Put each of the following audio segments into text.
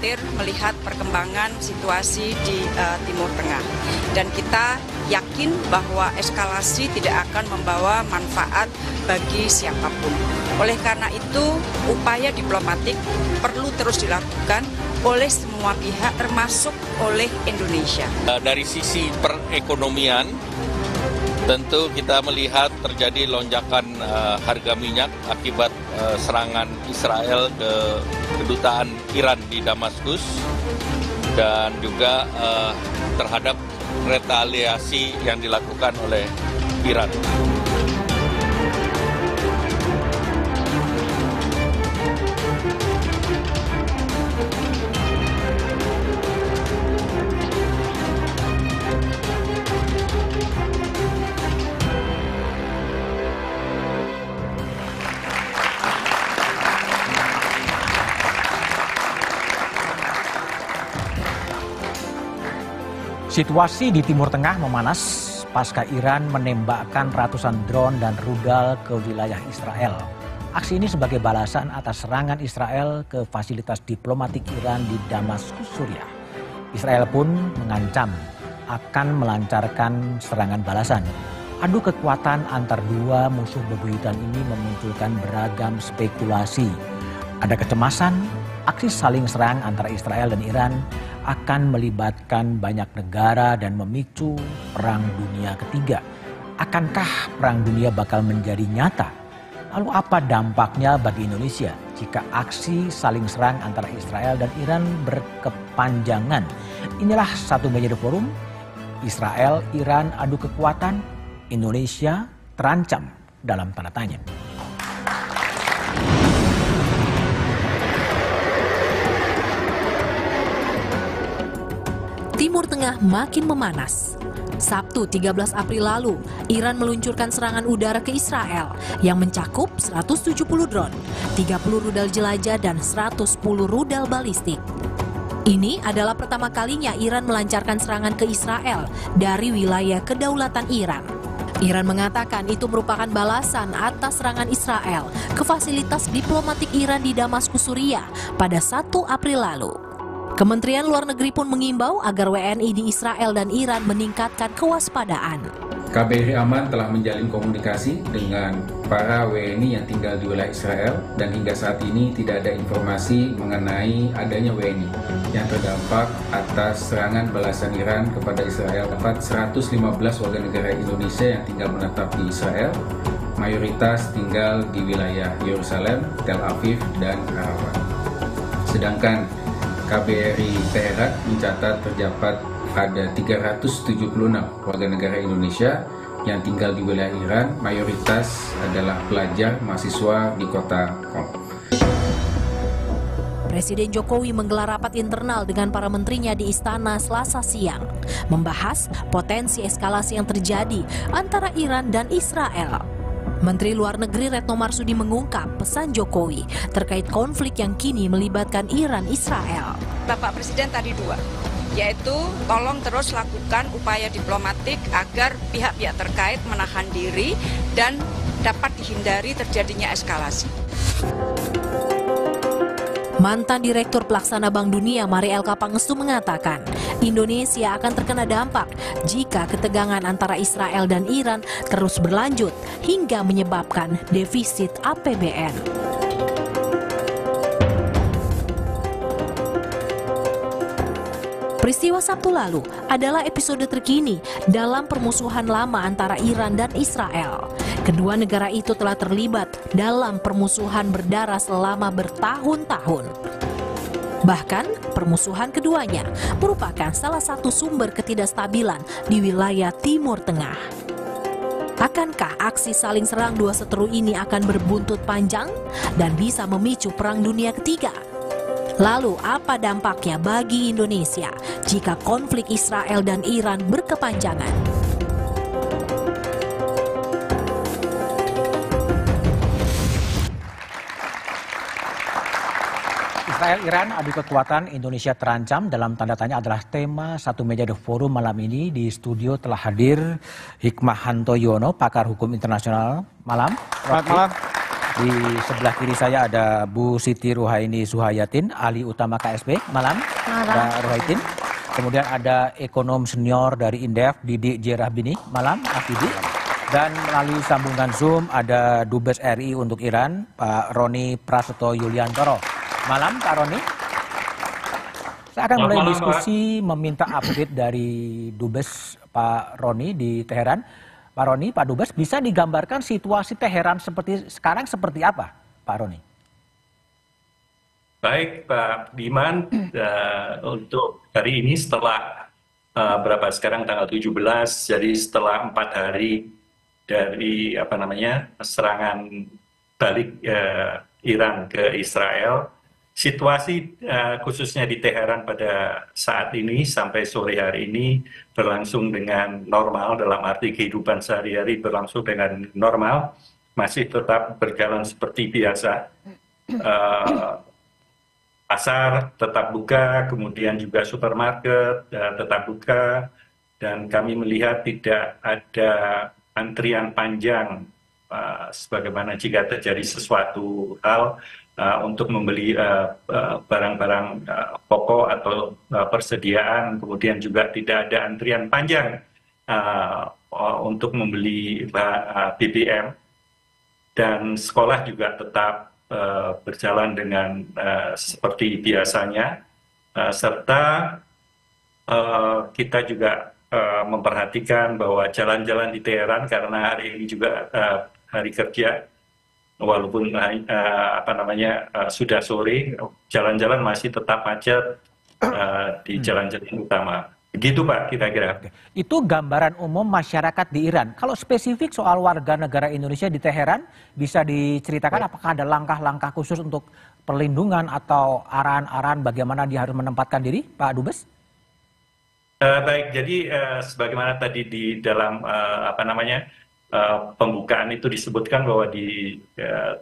khawatir melihat perkembangan situasi di uh, Timur Tengah. Dan kita yakin bahwa eskalasi tidak akan membawa manfaat bagi siapapun. Oleh karena itu, upaya diplomatik perlu terus dilakukan oleh semua pihak termasuk oleh Indonesia. Eh, dari sisi perekonomian, tentu kita melihat terjadi lonjakan eh, harga minyak akibat Eh, serangan Israel ke kedutaan Iran di Damaskus dan juga eh, terhadap retaliasi yang dilakukan oleh Iran. Situasi di Timur Tengah memanas pasca Iran menembakkan ratusan drone dan rudal ke wilayah Israel. Aksi ini sebagai balasan atas serangan Israel ke fasilitas diplomatik Iran di Damaskus, Suriah. Israel pun mengancam akan melancarkan serangan balasan. Adu kekuatan antar dua musuh bebuyutan ini memunculkan beragam spekulasi. Ada kecemasan, aksi saling serang antara Israel dan Iran akan melibatkan banyak negara dan memicu Perang Dunia Ketiga. Akankah Perang Dunia bakal menjadi nyata? Lalu apa dampaknya bagi Indonesia jika aksi saling serang antara Israel dan Iran berkepanjangan? Inilah satu meja di forum Israel, Iran adu kekuatan, Indonesia terancam dalam tanda tanya. Timur Tengah makin memanas. Sabtu 13 April lalu, Iran meluncurkan serangan udara ke Israel yang mencakup 170 drone, 30 rudal jelajah, dan 110 rudal balistik. Ini adalah pertama kalinya Iran melancarkan serangan ke Israel dari wilayah kedaulatan Iran. Iran mengatakan itu merupakan balasan atas serangan Israel ke fasilitas diplomatik Iran di Damaskus, Suriah pada 1 April lalu. Kementerian Luar Negeri pun mengimbau agar WNI di Israel dan Iran meningkatkan kewaspadaan. KBRI Aman telah menjalin komunikasi dengan para WNI yang tinggal di wilayah Israel dan hingga saat ini tidak ada informasi mengenai adanya WNI yang terdampak atas serangan balasan Iran kepada Israel. Dapat 115 warga negara Indonesia yang tinggal menetap di Israel, mayoritas tinggal di wilayah Yerusalem, Tel Aviv, dan Arafah. Sedangkan KBRI Perak mencatat terdapat ada 376 warga negara Indonesia yang tinggal di wilayah Iran, mayoritas adalah pelajar mahasiswa di kota Qom. Presiden Jokowi menggelar rapat internal dengan para menterinya di istana Selasa siang, membahas potensi eskalasi yang terjadi antara Iran dan Israel. Menteri Luar Negeri Retno Marsudi mengungkap pesan Jokowi terkait konflik yang kini melibatkan Iran-Israel. Bapak Presiden tadi dua, yaitu tolong terus lakukan upaya diplomatik agar pihak-pihak terkait menahan diri dan dapat dihindari terjadinya eskalasi. Mantan Direktur Pelaksana Bank Dunia Mariel Pangestu mengatakan, Indonesia akan terkena dampak jika ketegangan antara Israel dan Iran terus berlanjut hingga menyebabkan defisit APBN. Peristiwa Sabtu lalu adalah episode terkini dalam permusuhan lama antara Iran dan Israel. Kedua negara itu telah terlibat dalam permusuhan berdarah selama bertahun-tahun. Bahkan, permusuhan keduanya merupakan salah satu sumber ketidakstabilan di wilayah Timur Tengah. Akankah aksi saling serang dua seteru ini akan berbuntut panjang dan bisa memicu Perang Dunia Ketiga? Lalu apa dampaknya bagi Indonesia jika konflik Israel dan Iran berkepanjangan? Israel Iran adu kekuatan Indonesia terancam dalam tanda tanya adalah tema satu meja The Forum malam ini di studio telah hadir Hikmah Hanto Yono pakar hukum internasional malam. Selamat malam. Di sebelah kiri saya ada Bu Siti Ruhaini Suhayatin, ahli utama KSB Malam. Malam. Ruhaitin. Kemudian ada ekonom senior dari Indef Didik J. Malam, Afidi. Dan melalui sambungan Zoom ada Dubes RI untuk Iran, Pak Roni Prasetyo Yuliantoro malam Pak Roni. Saya akan mulai diskusi meminta update dari Dubes Pak Roni di Teheran. Pak Roni, Pak Dubes bisa digambarkan situasi Teheran seperti sekarang seperti apa, Pak Roni? Baik Pak Diman, uh, untuk hari ini setelah uh, berapa sekarang tanggal 17, jadi setelah empat hari dari apa namanya serangan balik uh, Iran ke Israel, situasi uh, khususnya di Teheran pada saat ini sampai sore hari ini berlangsung dengan normal dalam arti kehidupan sehari-hari berlangsung dengan normal masih tetap berjalan seperti biasa uh, pasar tetap buka kemudian juga supermarket uh, tetap buka dan kami melihat tidak ada antrian panjang uh, sebagaimana jika terjadi sesuatu hal Uh, untuk membeli uh, uh, barang barang pokok atau persediaan, kemudian juga tidak ada antrian panjang untuk membeli BBM dan sekolah juga tetap uh, berjalan dengan uh, seperti biasanya uh, serta uh, kita juga uh, memperhatikan bahwa jalan-jalan di Teheran karena hari ini juga uh, hari kerja walaupun uh, apa namanya uh, sudah sore jalan-jalan masih tetap macet uh, di hmm. jalan-jalan utama. Begitu Pak kira-kira. Itu gambaran umum masyarakat di Iran. Kalau spesifik soal warga negara Indonesia di Teheran bisa diceritakan Baik. apakah ada langkah-langkah khusus untuk perlindungan atau arahan-arahan bagaimana dia harus menempatkan diri Pak Dubes? Uh, baik, jadi uh, sebagaimana tadi di dalam uh, apa namanya Eh, pembukaan itu disebutkan bahwa di ya,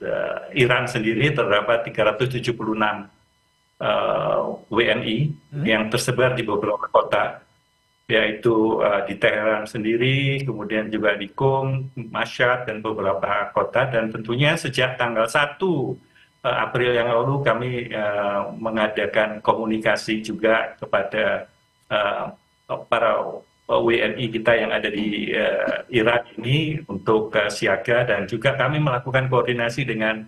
ya Iran sendiri terdapat 376 uh, WNI hmm. yang tersebar di beberapa kota yaitu uh, di Teheran sendiri, kemudian juga di Qom, Mashhad dan beberapa kota dan tentunya sejak tanggal 1 uh, eh, April yang lalu kami uh, mengadakan komunikasi juga kepada uh, para Eh, WNI kita yang ada di uh, Irak ini untuk uh, siaga dan juga kami melakukan koordinasi dengan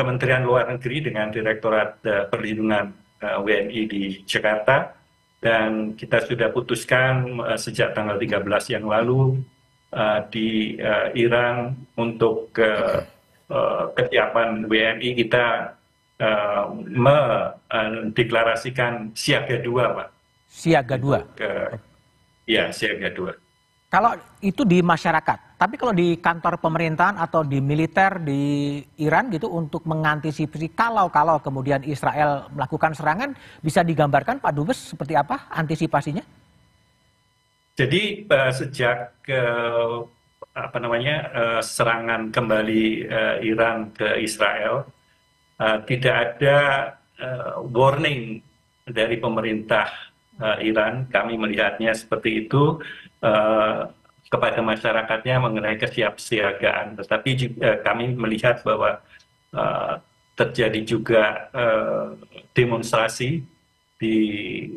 Kementerian Luar Negeri dengan Direktorat uh, Perlindungan uh, WNI di Jakarta dan kita sudah putuskan uh, sejak tanggal 13 yang lalu uh, di uh, Iran untuk uh, uh, kesiapan WNI kita uh, mendeklarasikan siaga dua, Pak. Siaga dua. Ke, Iya, iya. siaga ya, dua. Kalau itu di masyarakat, tapi kalau di kantor pemerintahan atau di militer di Iran gitu untuk mengantisipasi kalau-kalau kemudian Israel melakukan serangan, bisa digambarkan Pak Dubes seperti apa antisipasinya? Jadi uh, sejak uh, apa namanya uh, serangan kembali uh, Iran ke Israel, uh, tidak ada uh, warning dari pemerintah Eh, Iran, kami melihatnya seperti itu uh, kepada masyarakatnya mengenai kesiapsiagaan. Tetapi juga, eh, kami melihat bahwa uh, terjadi juga uh, demonstrasi di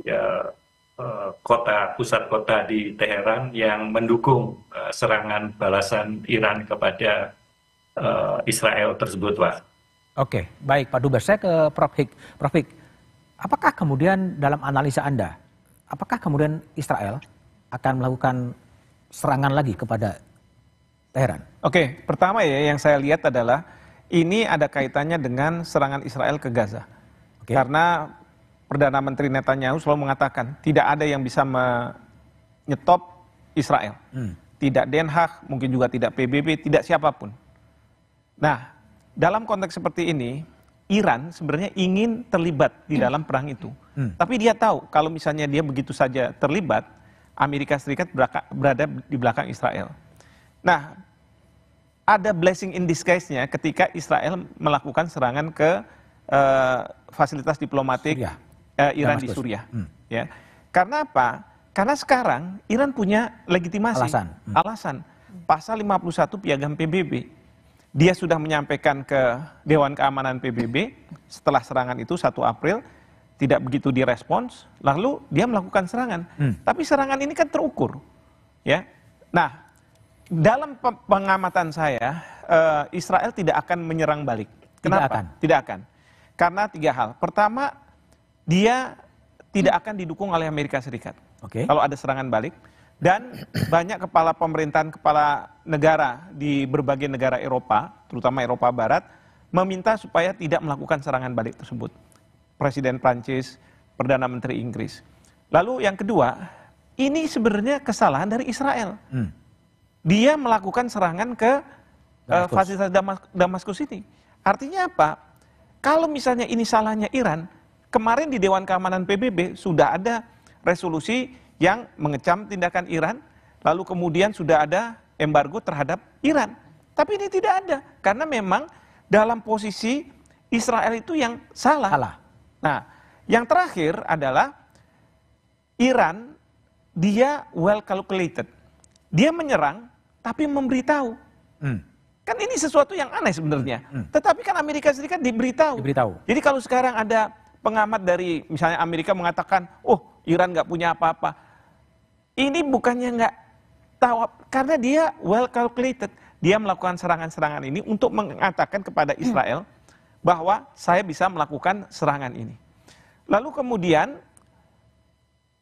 uh, uh, kota pusat kota di Teheran yang mendukung uh, serangan balasan Iran kepada uh, Israel tersebut, Pak. Oke, baik Pak Dubes. Saya ke Prof Hik. Prof Hik, apakah kemudian dalam analisa Anda apakah kemudian Israel akan melakukan serangan lagi kepada Teheran? Oke, pertama ya yang saya lihat adalah ini ada kaitannya dengan serangan Israel ke Gaza. Okay. Karena Perdana Menteri Netanyahu selalu mengatakan tidak ada yang bisa menyetop Israel. Hmm. Tidak Den Haag, mungkin juga tidak PBB, tidak siapapun. Nah, dalam konteks seperti ini, Iran sebenarnya ingin terlibat di hmm. dalam perang itu. Hmm. Tapi dia tahu kalau misalnya dia begitu saja terlibat, Amerika Serikat berada di belakang Israel. Nah, ada blessing in disguise-nya ketika Israel melakukan serangan ke uh, fasilitas diplomatik Uh, Iran Damascus. di Suriah. Hmm. Ya. Karena apa? Karena sekarang Iran punya legitimasi, alasan, hmm. alasan. Pasal 51 Piagam PBB dia sudah menyampaikan ke Dewan Keamanan PBB setelah serangan itu 1 April tidak begitu direspons, lalu dia melakukan serangan. Hmm. Tapi serangan ini kan terukur, ya. Nah, dalam pengamatan saya, uh, Israel tidak akan menyerang balik. Kenapa? Tidak akan. Tidak akan. Karena tiga hal. Pertama, dia tidak akan didukung oleh Amerika Serikat. Okay. Kalau ada serangan balik. Dan banyak kepala pemerintahan, kepala negara di berbagai negara Eropa, terutama Eropa Barat, meminta supaya tidak melakukan serangan balik tersebut. Presiden Prancis, Perdana Menteri Inggris. Lalu yang kedua, ini sebenarnya kesalahan dari Israel. Hmm. Dia melakukan serangan ke Uh, fasilitas Damaskus ini. Artinya apa? Kalau misalnya ini salahnya Iran, kemarin di Dewan Keamanan PBB sudah ada resolusi yang mengecam tindakan Iran, lalu kemudian sudah ada embargo terhadap Iran. Tapi ini tidak ada karena memang dalam posisi Israel itu yang salah. salah. Nah, yang terakhir adalah Iran dia well calculated. Dia menyerang tapi memberitahu. Hmm. Kan ini sesuatu yang aneh sebenarnya. Hmm. hmm. Tetapi kan Amerika Serikat diberitahu. diberitahu. Jadi kalau sekarang ada pengamat dari misalnya Amerika mengatakan, oh Iran nggak punya apa-apa. Ini bukannya nggak tahu, karena dia well calculated. Dia melakukan serangan-serangan ini untuk mengatakan kepada hmm. Israel bahwa saya bisa melakukan serangan ini. Lalu kemudian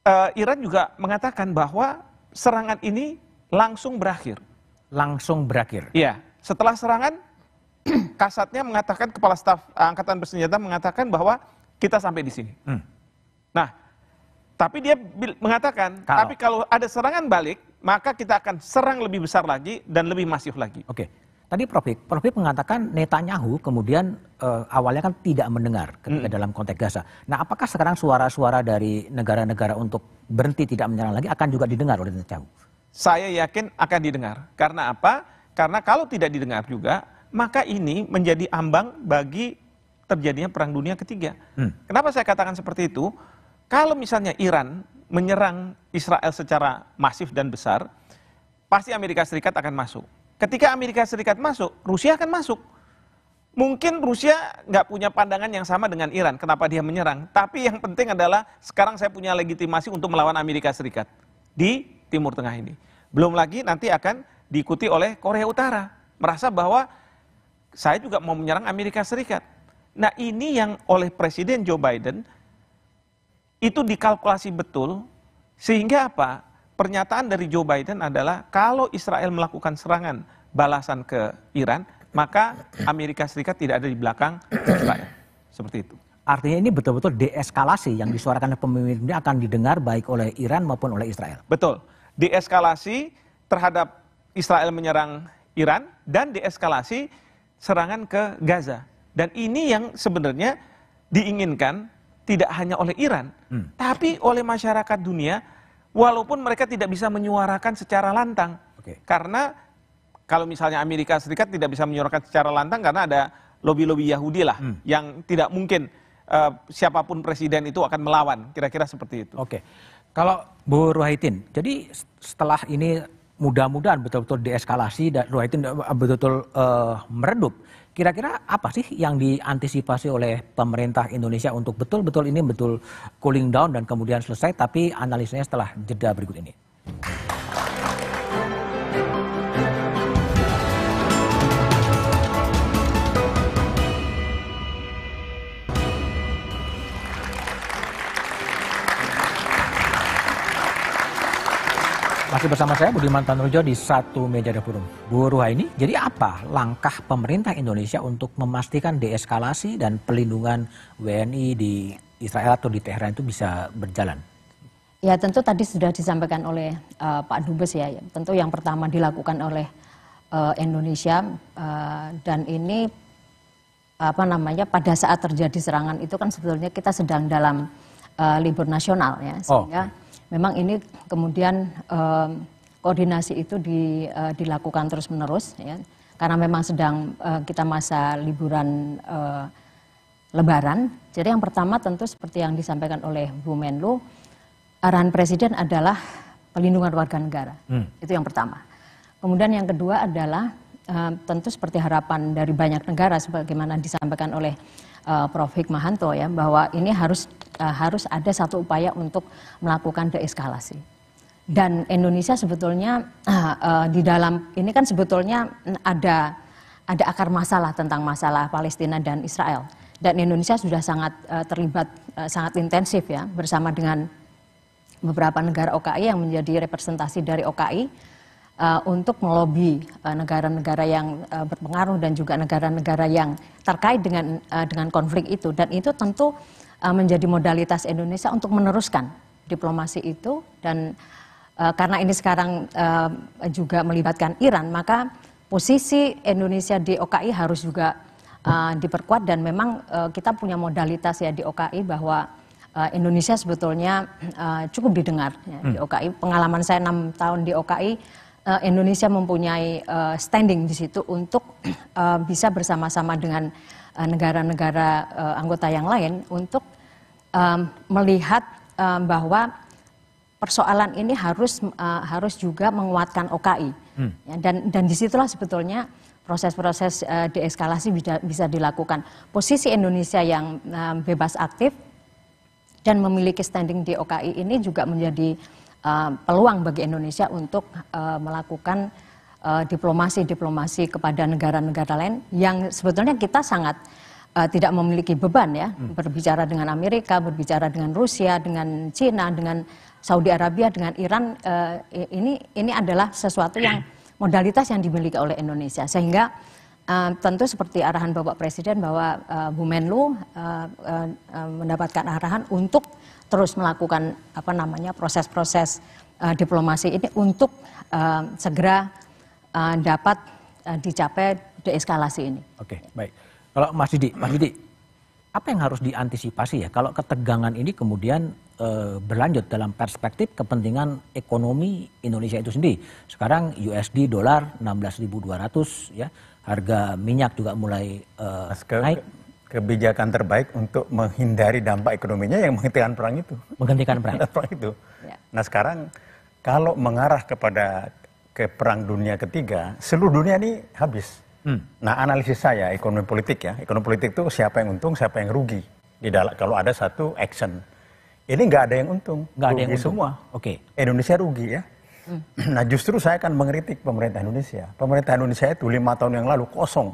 uh, Iran juga mengatakan bahwa serangan ini langsung berakhir. Langsung berakhir. Iya. Setelah serangan, kasatnya mengatakan kepala staf eh, angkatan bersenjata mengatakan bahwa kita sampai di sini. Hmm. Nah, tapi dia mengatakan, kalau. tapi kalau ada serangan balik, maka kita akan serang lebih besar lagi dan lebih masif lagi. Oke. Tadi Prof. Prof. mengatakan Netanyahu kemudian uh, awalnya kan tidak mendengar ketika mm. dalam konteks Gaza. Nah, apakah sekarang suara-suara dari negara-negara untuk berhenti tidak menyerang lagi akan juga didengar oleh Netanyahu? Saya yakin akan didengar. Karena apa? Karena kalau tidak didengar juga, maka ini menjadi ambang bagi terjadinya perang dunia ketiga. Hmm. Kenapa saya katakan seperti itu? Kalau misalnya Iran menyerang Israel secara masif dan besar, pasti Amerika Serikat akan masuk. Ketika Amerika Serikat masuk, Rusia akan masuk. Mungkin Rusia nggak punya pandangan yang sama dengan Iran, kenapa dia menyerang. Tapi yang penting adalah sekarang saya punya legitimasi untuk melawan Amerika Serikat di Timur Tengah ini. Belum lagi nanti akan diikuti oleh Korea Utara, merasa bahwa saya juga mau menyerang Amerika Serikat. Nah ini yang oleh Presiden Joe Biden itu dikalkulasi betul sehingga apa? Pernyataan dari Joe Biden adalah kalau Israel melakukan serangan balasan ke Iran, maka Amerika Serikat tidak ada di belakang Israel. Seperti itu. Artinya ini betul-betul deeskalasi yang disuarakan oleh pemimpin ini akan didengar baik oleh Iran maupun oleh Israel. Betul. Deeskalasi terhadap Israel menyerang Iran dan deeskalasi serangan ke Gaza. Dan ini yang sebenarnya diinginkan tidak hanya oleh Iran, hmm. tapi oleh masyarakat dunia, walaupun mereka tidak bisa menyuarakan secara lantang. Okay. Karena kalau misalnya Amerika Serikat tidak bisa menyuarakan secara lantang karena ada lobby-lobby Yahudi lah hmm. yang tidak mungkin uh, siapapun presiden itu akan melawan, kira-kira seperti itu. Oke. Okay. Kalau Bu Ruhaitin, jadi setelah ini mudah-mudahan betul-betul dieskalasi dan Ruhaitin eh, betul-betul uh, meredup. Kira-kira apa sih yang diantisipasi oleh pemerintah Indonesia untuk betul-betul ini betul cooling down dan kemudian selesai, tapi analisanya setelah jeda berikut ini. Masih bersama saya Budiman Tanrujo di satu meja dapur. Bu ini. jadi apa langkah pemerintah Indonesia untuk memastikan deeskalasi dan pelindungan WNI di Israel atau di Teheran itu bisa berjalan? Ya tentu tadi sudah disampaikan oleh uh, Pak Dubes ya. Tentu yang pertama dilakukan oleh uh, Indonesia uh, dan ini apa namanya pada saat terjadi serangan itu kan sebetulnya kita sedang dalam uh, libur nasional ya oh, sehingga oh memang ini kemudian eh, koordinasi itu di, eh, dilakukan terus menerus ya karena memang sedang eh, kita masa liburan eh, Lebaran. Jadi yang pertama tentu seperti yang disampaikan oleh Bu Menlu, arahan Presiden adalah pelindungan warga negara. Hmm. Itu yang pertama. Kemudian yang kedua adalah tentu seperti harapan dari banyak negara sebagaimana disampaikan oleh uh, Prof Hikmahanto ya bahwa ini harus uh, harus ada satu upaya untuk melakukan deeskalasi. Dan Indonesia sebetulnya uh, uh, di dalam ini kan sebetulnya ada ada akar masalah tentang masalah Palestina dan Israel. Dan Indonesia sudah sangat uh, terlibat uh, sangat intensif ya bersama dengan beberapa negara OKI yang menjadi representasi dari OKI uh, untuk melobi eh, negara-negara uh, yang uh, berpengaruh dan juga negara-negara yang terkait dengan uh, dengan konflik itu dan itu tentu uh, menjadi modalitas Indonesia untuk meneruskan diplomasi itu dan uh, karena ini sekarang uh, juga melibatkan Iran maka posisi Indonesia di OKI harus juga uh, diperkuat dan memang uh, kita punya modalitas ya di OKI bahwa Indonesia sebetulnya uh, cukup didengar ya, di hmm. OKI. Pengalaman saya enam tahun di OKI uh, Indonesia mempunyai uh, standing di situ untuk uh, bisa bersama-sama dengan negara-negara uh, uh, anggota yang lain untuk um, melihat um, bahwa persoalan ini harus uh, harus juga menguatkan OKI hmm. ya, dan dan disitulah sebetulnya proses-proses uh, deeskalasi bisa, bisa dilakukan posisi Indonesia yang um, bebas aktif dan memiliki standing di OKI ini juga menjadi Eh, peluang bagi Indonesia untuk uh, melakukan eh, diplomasi-diplomasi uh, kepada negara-negara lain yang sebetulnya kita sangat uh, tidak memiliki beban ya hmm. berbicara dengan Amerika, berbicara dengan Rusia, dengan China, dengan Saudi Arabia, dengan Iran uh, ini ini adalah sesuatu yang modalitas yang dimiliki oleh Indonesia sehingga Uh, tentu seperti arahan Bapak Presiden bahwa uh, uh, uh, uh, mendapatkan arahan untuk terus melakukan apa namanya proses-proses uh, diplomasi ini untuk uh, segera uh, dapat uh, dicapai deeskalasi ini. Oke, baik. Kalau Mas Didi, Mas Didi, apa yang harus diantisipasi ya kalau ketegangan ini kemudian berlanjut dalam perspektif kepentingan ekonomi Indonesia itu sendiri. Sekarang USD dolar 16.200 ya, harga minyak juga mulai e, naik kebijakan terbaik untuk menghindari dampak ekonominya yang menghentikan perang itu. Menghentikan perang. perang itu. Ya. Nah sekarang kalau mengarah kepada ke perang dunia ketiga, seluruh dunia ini habis. Hmm. Nah analisis saya ekonomi politik ya, ekonomi politik itu siapa yang untung, siapa yang rugi. Di dalam kalau ada satu action, ini nggak ada yang untung, nggak ada yang untung. semua. Oke. Okay. Indonesia rugi ya. Hmm. Nah justru saya akan mengkritik pemerintah Indonesia. Pemerintah Indonesia itu lima tahun yang lalu kosong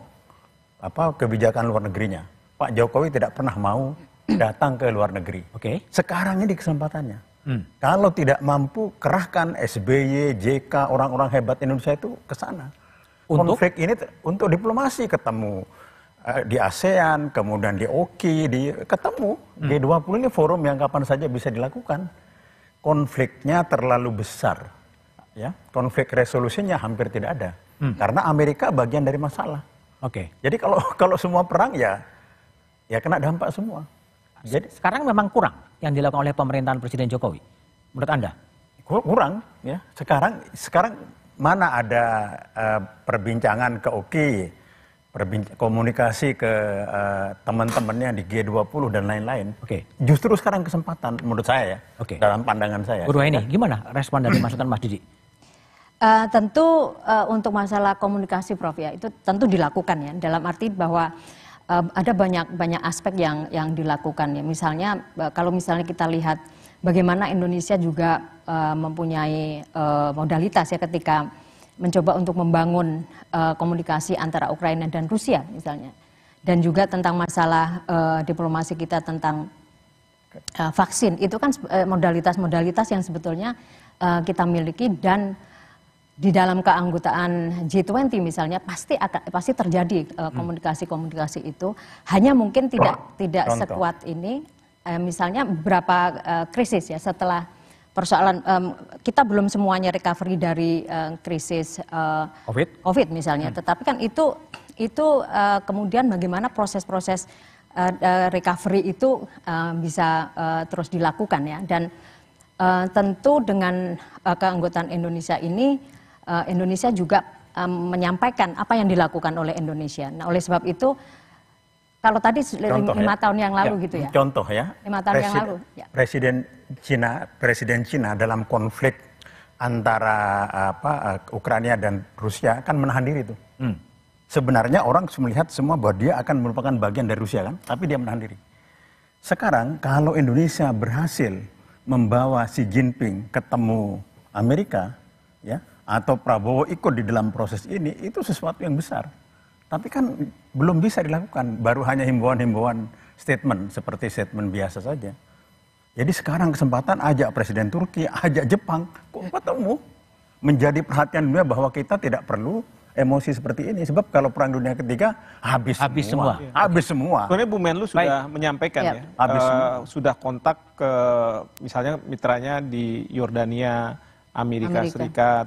apa kebijakan luar negerinya Pak Jokowi tidak pernah mau datang ke luar negeri. Oke. Okay. Sekarang ini kesempatannya. Hmm. Kalau tidak mampu kerahkan SBY, JK, orang-orang hebat Indonesia itu ke sana. Untuk? Konflik ini untuk diplomasi ketemu eh, di ASEAN, kemudian di OKI, di ketemu hmm. G20 ini forum yang kapan saja bisa dilakukan. Konfliknya terlalu besar, ya. Konflik resolusinya hampir tidak ada hmm. karena Amerika bagian dari masalah. Oke. Okay. Jadi kalau kalau semua perang ya ya kena dampak semua. Jadi sekarang memang kurang yang dilakukan oleh pemerintahan Presiden Jokowi, menurut anda? Kurang, ya. Sekarang sekarang mana ada uh, perbincangan ke OKI, komunikasi ke uh, teman-temannya di G20 dan lain-lain. Oke. Okay. Justru sekarang kesempatan menurut saya ya. Oke. Okay. Dalam pandangan saya. Guru ini gimana respon dari masukan Mas Didi? Uh, tentu uh, untuk masalah komunikasi Prof ya itu tentu dilakukan ya dalam arti bahwa ada banyak banyak aspek yang yang dilakukan ya. Misalnya e, kalau misalnya kita lihat bagaimana Indonesia juga e, mempunyai e, modalitas ya ketika mencoba untuk membangun komunikasi antara Ukraina dan Rusia misalnya. Dan juga tentang masalah diplomasi kita tentang vaksin itu kan modalitas-modalitas yang sebetulnya kita miliki dan di dalam keanggotaan G20 misalnya pasti akan pasti terjadi e, hmm. komunikasi-komunikasi uh, itu hanya mungkin tidak tidak Contoh. sekuat ini uh, misalnya beberapa uh, e, krisis ya setelah persoalan um, kita belum semuanya recovery dari uh, krisis uh, COVID COVID misalnya hmm. tetapi kan itu itu uh, kemudian bagaimana proses-proses uh, recovery itu uh, bisa uh, terus dilakukan ya dan uh, tentu dengan uh, keanggotaan Indonesia ini Eh, Indonesia juga menyampaikan apa yang dilakukan oleh Indonesia. Nah, oleh sebab itu kalau tadi lima ya. tahun yang lalu ya, gitu ya. Contoh ya. Lima tahun Presiden, yang lalu. Ya. Presiden Cina, Presiden Cina dalam konflik antara apa Ukraina dan Rusia kan menahan diri itu. Hmm. Sebenarnya orang melihat semua bahwa dia akan merupakan bagian dari Rusia kan, tapi dia menahan diri. Sekarang kalau Indonesia berhasil membawa Xi Jinping ketemu Amerika, ya atau Prabowo ikut di dalam proses ini itu sesuatu yang besar. Tapi kan belum bisa dilakukan, baru hanya himbauan-himbauan statement seperti statement biasa saja. Jadi sekarang kesempatan ajak Presiden Turki, ajak Jepang, kok ketemu? Menjadi perhatian dunia bahwa kita tidak perlu emosi seperti ini. Sebab kalau perang dunia ketiga habis, habis semua. semua. Habis semua. Sebenarnya Bu Menlu sudah Baik. menyampaikan ya, ya. Habis uh, sudah kontak ke misalnya mitranya di Yordania, Amerika, Amerika. Serikat,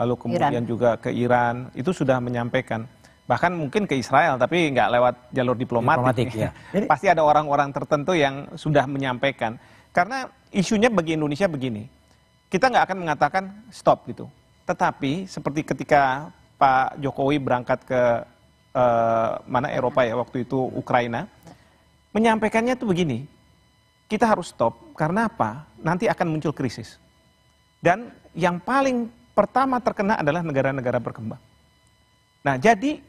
lalu kemudian Iran. juga ke Iran, itu sudah menyampaikan. Bahkan mungkin ke Israel, tapi nggak lewat jalur diplomatik. diplomatik ya. Pasti ada orang-orang tertentu yang sudah menyampaikan. Karena isunya bagi Indonesia begini, kita nggak akan mengatakan stop gitu. Tetapi seperti ketika Pak Jokowi berangkat ke eh, mana Eropa ya waktu itu Ukraina, menyampaikannya tuh begini, kita harus stop karena apa? Nanti akan muncul krisis. Dan yang paling pertama terkena adalah negara-negara berkembang. Nah, jadi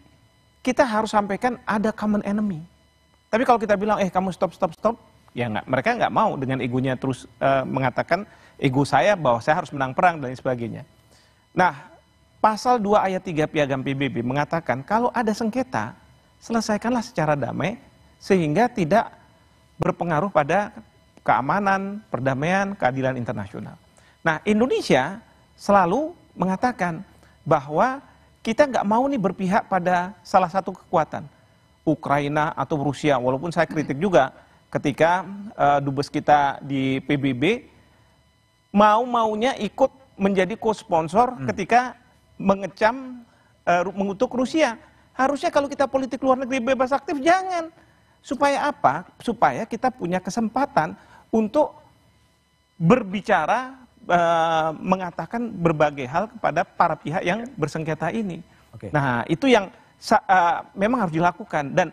kita harus sampaikan ada common enemy. Tapi kalau kita bilang, eh kamu stop, stop, stop, ya nggak, mereka nggak mau dengan egonya terus uh, mengatakan ego saya bahwa saya harus menang perang dan sebagainya. Nah, pasal 2 ayat 3 Piagam PBB mengatakan kalau ada sengketa, selesaikanlah secara damai sehingga tidak berpengaruh pada keamanan, perdamaian, keadilan internasional. Nah, Indonesia selalu mengatakan bahwa kita nggak mau nih berpihak pada salah satu kekuatan Ukraina atau Rusia walaupun saya kritik juga ketika uh, dubes kita di PBB mau maunya ikut menjadi co-sponsor hmm. ketika mengecam uh, mengutuk Rusia harusnya kalau kita politik luar negeri bebas aktif jangan supaya apa supaya kita punya kesempatan untuk berbicara Eh, mengatakan berbagai hal kepada para pihak yang ya. bersengketa ini. Okay. Nah, itu yang uh, memang harus dilakukan dan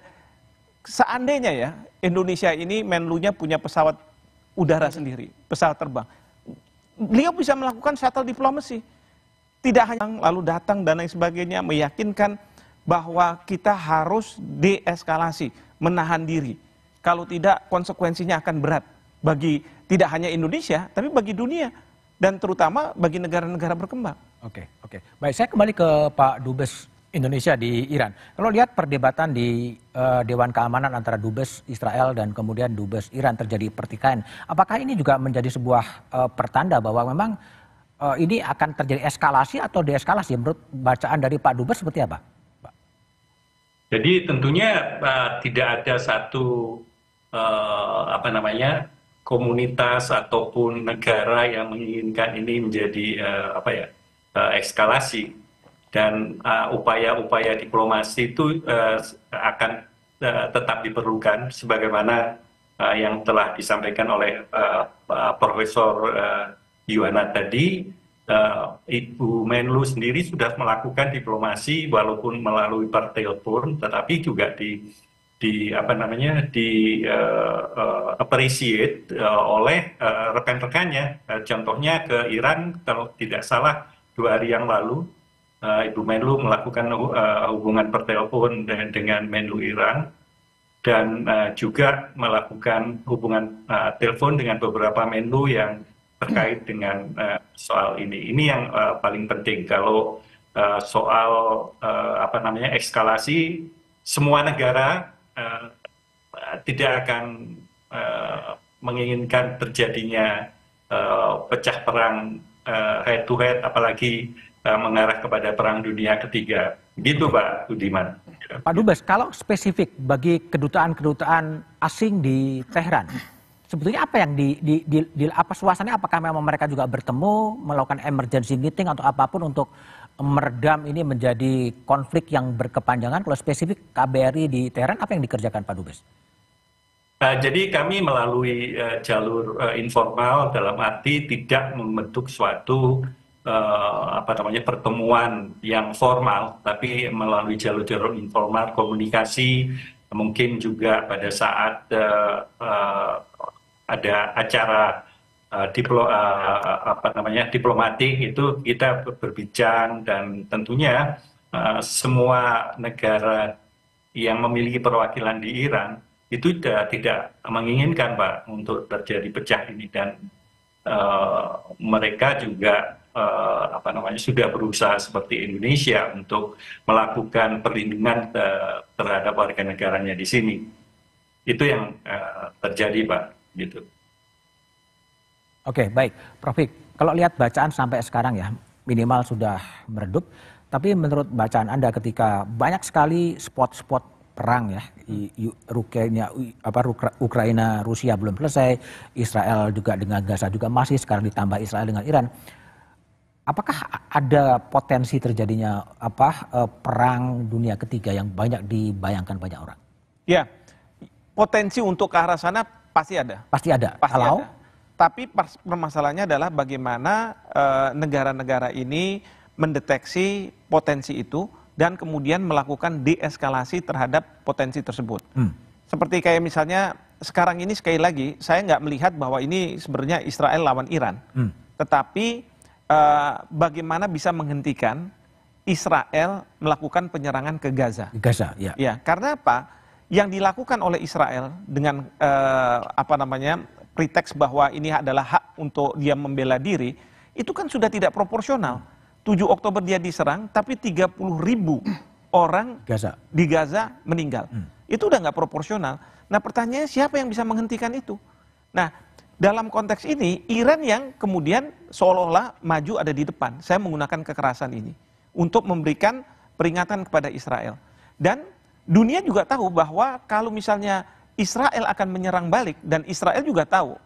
seandainya ya Indonesia ini Menlunya punya pesawat udara iya. sendiri, pesawat terbang. Beliau bisa melakukan shuttle diplomacy. Tidak hanya lalu datang dan lain sebagainya meyakinkan bahwa kita harus deeskalasi, menahan diri. Kalau tidak konsekuensinya akan berat bagi tidak hanya Indonesia tapi bagi dunia dan terutama bagi negara-negara berkembang. Oke, oke. Baik, saya kembali ke Pak Dubes Indonesia di Iran. Kalau lihat perdebatan di uh, Dewan Keamanan antara Dubes Israel dan kemudian Dubes Iran terjadi pertikaian, apakah ini juga menjadi sebuah uh, pertanda bahwa memang uh, ini akan terjadi eskalasi atau deeskalasi menurut bacaan dari Pak Dubes seperti apa? Pak? Jadi tentunya uh, tidak ada satu uh, apa namanya komunitas ataupun negara yang menginginkan ini menjadi uh, apa ya uh, eskalasi dan eh, upaya-upaya uh, diplomasi itu uh, akan uh, tetap diperlukan sebagaimana uh, yang telah disampaikan oleh uh, uh, Profesor uh, Yuana tadi uh, Ibu Menlu sendiri sudah melakukan diplomasi walaupun melalui partai telepon tetapi juga di di apa namanya di uh, uh, appreciate uh, oleh uh, rekan-rekannya. Uh, contohnya ke Iran kalau tidak salah dua hari yang lalu uh, Ibu Menlu melakukan uh, hubungan pertelepon dengan dengan Menlu Iran dan uh, juga melakukan hubungan uh, telepon dengan beberapa Menlu yang terkait dengan uh, soal ini. Ini yang uh, paling penting kalau uh, soal uh, apa namanya eskalasi semua negara Eh, tidak akan eh, menginginkan terjadinya eh, pecah perang head to head apalagi mengarah kepada perang dunia ketiga. Gitu Pak Budiman. Pak Dubes, kalau spesifik bagi kedutaan-kedutaan asing di Tehran sebetulnya apa yang di, di, di, di apa suasananya? Apakah memang mereka juga bertemu, melakukan emergency meeting atau apapun untuk meredam ini menjadi konflik yang berkepanjangan? Kalau spesifik KBRI di Teheran, apa yang dikerjakan Pak Dubes? Uh, jadi kami melalui uh, jalur uh, informal dalam arti tidak membentuk suatu uh, apa namanya pertemuan yang formal, tapi melalui jalur-jalur informal komunikasi mungkin juga pada saat uh, uh, ada acara uh, diplo, uh, apa namanya diplomatik itu kita berbincang dan tentunya uh, semua negara yang memiliki perwakilan di Iran itu tidak tidak menginginkan pak untuk terjadi pecah ini dan uh, mereka juga uh, apa namanya sudah berusaha seperti Indonesia untuk melakukan perlindungan te terhadap warga negaranya di sini itu yang uh, terjadi pak gitu. Oke, baik. Prof. Hik, kalau lihat bacaan sampai sekarang ya, minimal sudah meredup. Tapi menurut bacaan Anda ketika banyak sekali spot-spot perang ya, Ukraina, apa, Ukraina, Rusia belum selesai, Israel juga dengan Gaza juga masih, sekarang ditambah Israel dengan Iran. Apakah ada potensi terjadinya apa e, perang dunia ketiga yang banyak dibayangkan banyak orang? Ya, potensi untuk ke arah sana pasti ada. Pasti ada. Pasti Kalau ada tapi permasalahannya adalah bagaimana eh, negara-negara uh, ini mendeteksi potensi itu dan kemudian melakukan deeskalasi terhadap potensi tersebut. Hmm. Seperti kayak misalnya sekarang ini sekali lagi saya nggak melihat bahwa ini sebenarnya Israel lawan Iran, hmm. tetapi uh, bagaimana bisa menghentikan Israel melakukan penyerangan ke Gaza. Gaza, ya. Ya, karena apa? Yang dilakukan oleh Israel dengan uh, apa namanya preteks bahwa ini adalah hak untuk dia membela diri, itu kan sudah tidak proporsional. 7 Oktober dia diserang, tapi 30 ribu orang Gaza. di Gaza meninggal. Hmm. Itu udah nggak proporsional. Nah pertanyaannya siapa yang bisa menghentikan itu? Nah dalam konteks ini Iran yang kemudian seolah-olah maju ada di depan. Saya menggunakan kekerasan ini untuk memberikan peringatan kepada Israel. Dan dunia juga tahu bahwa kalau misalnya Israel akan menyerang balik dan Israel juga tahu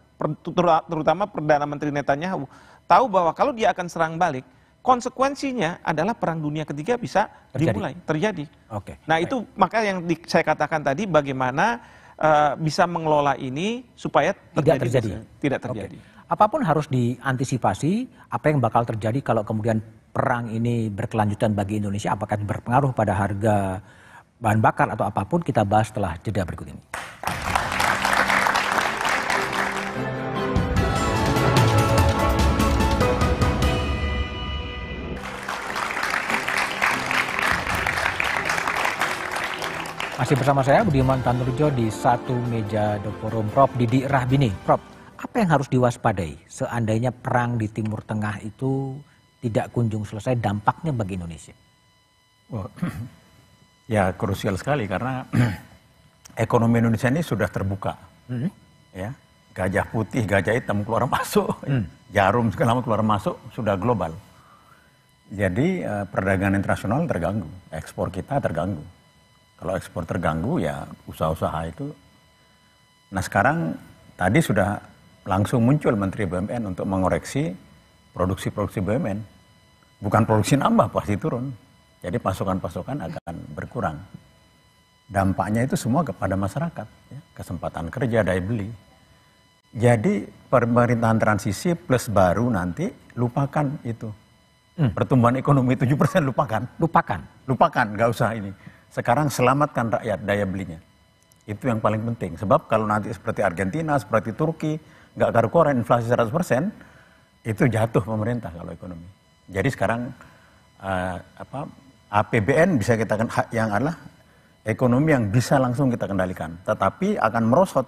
terutama Perdana Menteri Netanyahu tahu bahwa kalau dia akan serang balik konsekuensinya adalah perang dunia ketiga bisa terjadi. dimulai terjadi. Oke. Okay. Nah Baik. itu maka yang di, saya katakan tadi bagaimana uh, bisa mengelola ini supaya terjadi, tidak terjadi. Ya? Tidak terjadi. Okay. Apapun harus diantisipasi apa yang bakal terjadi kalau kemudian perang ini berkelanjutan bagi Indonesia apakah berpengaruh pada harga bahan bakar atau apapun kita bahas setelah jeda berikut ini. Masih bersama saya Budiman Tanurjo di satu meja The Forum Prof Didi Rahbini. Prof, apa yang harus diwaspadai seandainya perang di Timur Tengah itu tidak kunjung selesai dampaknya bagi Indonesia? Oh, Ya krusial sekali karena ekonomi Indonesia ini sudah terbuka. Hmm. Ya, gajah putih, gajah hitam keluar masuk, hmm. jarum segala macam keluar masuk sudah global. Jadi eh, perdagangan internasional terganggu, ekspor kita terganggu. Kalau ekspor terganggu ya usaha-usaha itu. Nah sekarang tadi sudah langsung muncul Menteri BUMN untuk mengoreksi produksi-produksi BUMN. Bukan produksi nambah pasti turun jadi pasokan-pasokan akan berkurang. Dampaknya itu semua kepada masyarakat, ya. kesempatan kerja, daya beli. Jadi pemerintahan transisi plus baru nanti lupakan itu. Hmm. Pertumbuhan ekonomi 7% lupakan. Lupakan. Lupakan, nggak usah ini. Sekarang selamatkan rakyat daya belinya. Itu yang paling penting. Sebab kalau nanti seperti Argentina, seperti Turki, nggak karu koran inflasi 100%, itu jatuh pemerintah kalau ekonomi. Jadi sekarang uh, apa APBN bisa kita yang adalah ekonomi yang bisa langsung kita kendalikan, tetapi akan merosot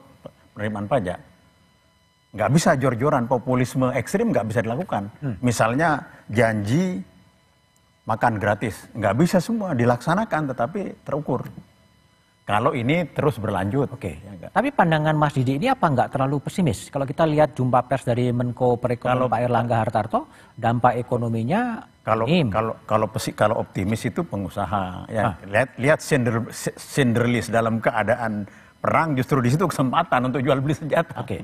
penerimaan pajak. Nggak bisa jor-joran, populisme ekstrim nggak bisa dilakukan. Hmm. Misalnya janji makan gratis, nggak bisa semua dilaksanakan tetapi terukur. Kalau ini terus berlanjut. Oke. Okay. Ya Tapi pandangan Mas Didi ini apa nggak terlalu pesimis? Kalau kita lihat jumpa pers dari Menko Perekonomian kalau Pak Erlangga Hartarto, dampak ekonominya kalau im. kalau kalau pesi, kalau optimis itu pengusaha. Ya, ah. lihat lihat sinder, sinderlis dalam keadaan perang justru di situ kesempatan untuk jual beli senjata. Oke. Okay.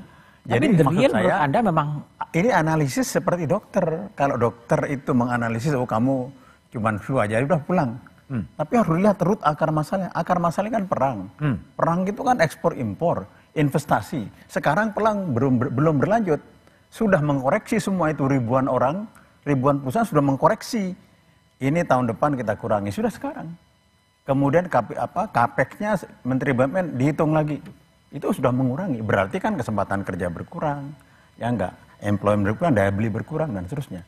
Jadi Tapi the saya, menurut Anda memang ini analisis seperti dokter. Kalau dokter itu menganalisis oh kamu cuman flu aja udah pulang Hmm. Tapi harus lihat terut akar masalahnya. Akar masalahnya kan perang. Hmm. Perang itu kan ekspor impor, investasi. Sekarang perang belum ber, belum berlanjut. Sudah mengoreksi semua itu ribuan orang, ribuan perusahaan sudah mengkoreksi. Ini tahun depan kita kurangi sudah sekarang. Kemudian KP, apa kapeknya Menteri BUMN dihitung lagi. Itu sudah mengurangi. Berarti kan kesempatan kerja berkurang. Ya enggak, employment berkurang, daya beli berkurang dan seterusnya.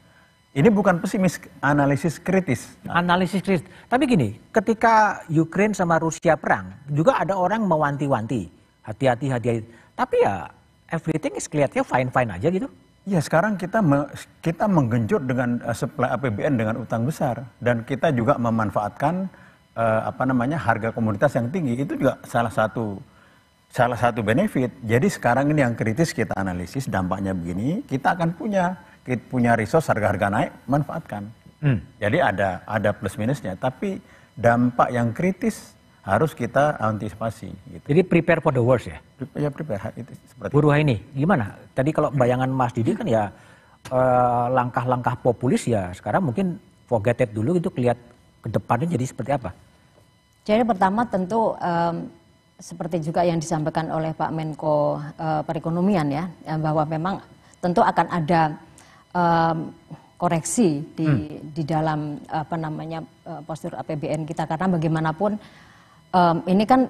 Ini bukan pesimis, analisis kritis. Analisis kritis. Tapi gini, ketika Ukraine sama Rusia perang, juga ada orang mewanti-wanti, hati-hati, hati-hati. Tapi ya everything is kelihatannya fine-fine aja gitu. Ya sekarang kita me, kita menggenjot dengan uh, supply APBN dengan utang besar dan kita juga memanfaatkan uh, apa namanya harga komoditas yang tinggi itu juga salah satu salah satu benefit. Jadi sekarang ini yang kritis kita analisis dampaknya begini, kita akan punya kita punya resource harga-harga naik, manfaatkan. Hmm. Jadi ada ada plus minusnya, tapi dampak yang kritis harus kita antisipasi. Gitu. Jadi prepare for the worst ya? Ya prepare. Itu seperti Buruh ini gimana? Tadi kalau hmm. bayangan Mas Didi kan ya langkah eh, langkah-langkah populis ya sekarang mungkin forget it dulu itu lihat ke depannya jadi seperti apa? Jadi pertama tentu um, seperti juga yang disampaikan oleh Pak Menko uh, Perekonomian ya eh, bahwa memang tentu akan ada um, koreksi di hmm. di dalam apa namanya e, postur APBN kita karena bagaimanapun um, ini kan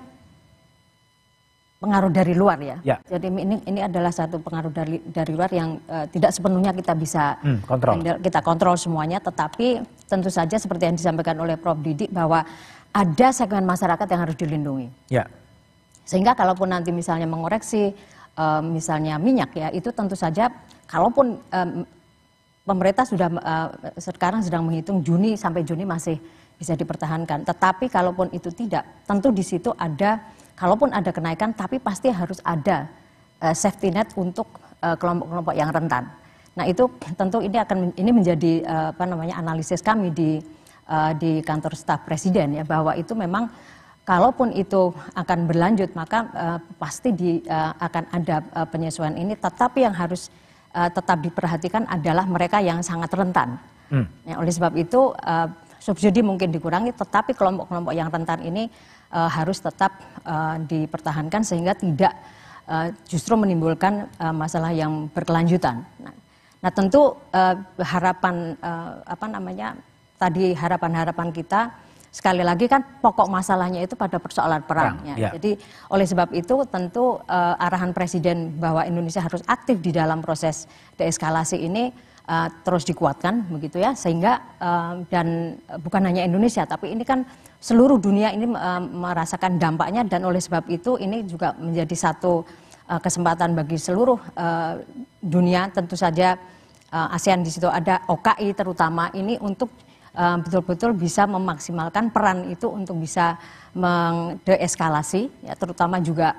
pengaruh dari luar ya. ya. Jadi ini ini adalah satu pengaruh dari dari luar yang uh, tidak sepenuhnya kita bisa hmm, kontrol. kita kontrol semuanya tetapi tentu saja seperti yang disampaikan oleh Prof Didik bahwa ada segmen masyarakat yang harus dilindungi. Ya. Sehingga kalaupun nanti misalnya mengoreksi uh, misalnya minyak ya itu tentu saja kalaupun um, pemerintah sudah uh, sekarang sedang menghitung Juni sampai Juni masih bisa dipertahankan. Tetapi kalaupun itu tidak, tentu di situ ada kalaupun ada kenaikan tapi pasti harus ada uh, safety net untuk eh, kelompok-kelompok uh, yang rentan. Nah, itu tentu ini akan ini menjadi uh, apa namanya analisis kami di uh, di kantor staf presiden ya bahwa itu memang kalaupun itu akan berlanjut maka uh, pasti di, uh, akan ada uh, penyesuaian ini tetapi yang harus uh, tetap diperhatikan adalah mereka yang sangat rentan. Hmm. Ya, oleh sebab itu uh, eh, subsidi mungkin dikurangi, tetapi kelompok-kelompok yang rentan ini uh, harus tetap uh, dipertahankan sehingga tidak uh, justru menimbulkan uh, masalah yang berkelanjutan. Nah, nah tentu uh, harapan uh, apa namanya tadi harapan-harapan kita sekali lagi kan pokok masalahnya itu pada persoalan perangnya. perang ya. ya. Jadi oleh sebab itu tentu uh, arahan Presiden bahwa Indonesia harus aktif di dalam proses deeskalasi ini uh, terus dikuatkan begitu ya sehingga uh, dan bukan hanya Indonesia tapi ini kan seluruh dunia ini uh, merasakan dampaknya dan oleh sebab itu ini juga menjadi satu uh, kesempatan bagi seluruh uh, dunia tentu saja ASEAN di situ ada OKI terutama ini untuk betul-betul bisa memaksimalkan peran itu untuk bisa mendeeskalasi ya terutama juga